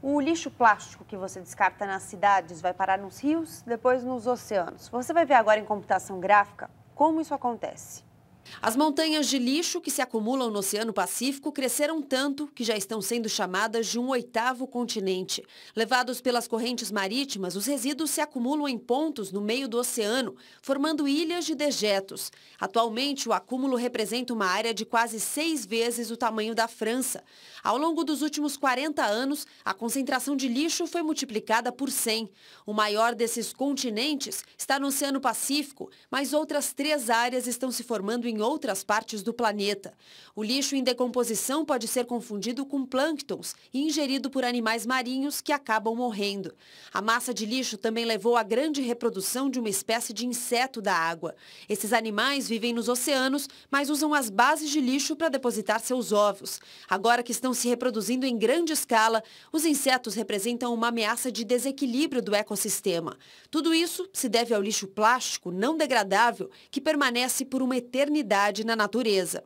O lixo plástico que você descarta nas cidades vai parar nos rios, depois nos oceanos. Você vai ver agora em computação gráfica como isso acontece. As montanhas de lixo que se acumulam no Oceano Pacífico cresceram tanto que já estão sendo chamadas de um oitavo continente. Levados pelas correntes marítimas, os resíduos se acumulam em pontos no meio do oceano, formando ilhas de dejetos. Atualmente, o acúmulo representa uma área de quase seis vezes o tamanho da França. Ao longo dos últimos 40 anos, a concentração de lixo foi multiplicada por 100. O maior desses continentes está no Oceano Pacífico, mas outras três áreas estão se formando em em outras partes do planeta. O lixo em decomposição pode ser confundido com plânctons e ingerido por animais marinhos que acabam morrendo. A massa de lixo também levou à grande reprodução de uma espécie de inseto da água. Esses animais vivem nos oceanos, mas usam as bases de lixo para depositar seus ovos. Agora que estão se reproduzindo em grande escala, os insetos representam uma ameaça de desequilíbrio do ecossistema. Tudo isso se deve ao lixo plástico não degradável que permanece por uma eternidade na natureza.